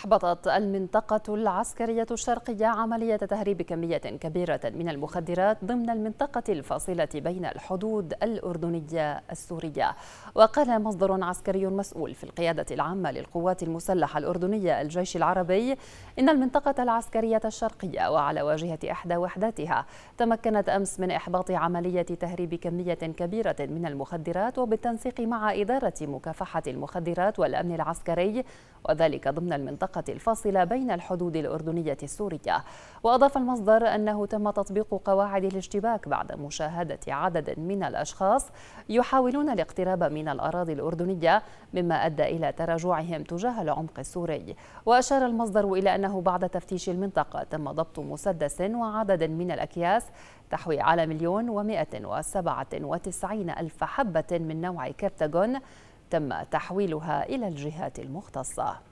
أحبطت المنطقة العسكرية الشرقية عملية تهريب كمية كبيرة من المخدرات ضمن المنطقة الفاصلة بين الحدود الأردنية السورية وقال مصدر عسكري مسؤول في القيادة العامة للقوات المسلحة الأردنية الجيش العربي إن المنطقة العسكرية الشرقية وعلى واجهة إحدى وحداتها تمكنت أمس من إحباط عملية تهريب كمية كبيرة من المخدرات وبالتنسيق مع إدارة مكافحة المخدرات والأمن العسكري وذلك ضمن المنطقة المنطقة الفاصلة بين الحدود الأردنية السورية وأضاف المصدر أنه تم تطبيق قواعد الاشتباك بعد مشاهدة عدد من الأشخاص يحاولون الاقتراب من الأراضي الأردنية مما أدى إلى تراجعهم تجاه العمق السوري وأشار المصدر إلى أنه بعد تفتيش المنطقة تم ضبط مسدس وعدد من الأكياس تحوي على مليون ومائة وسبعة وتسعين ألف حبة من نوع كرتاجون تم تحويلها إلى الجهات المختصة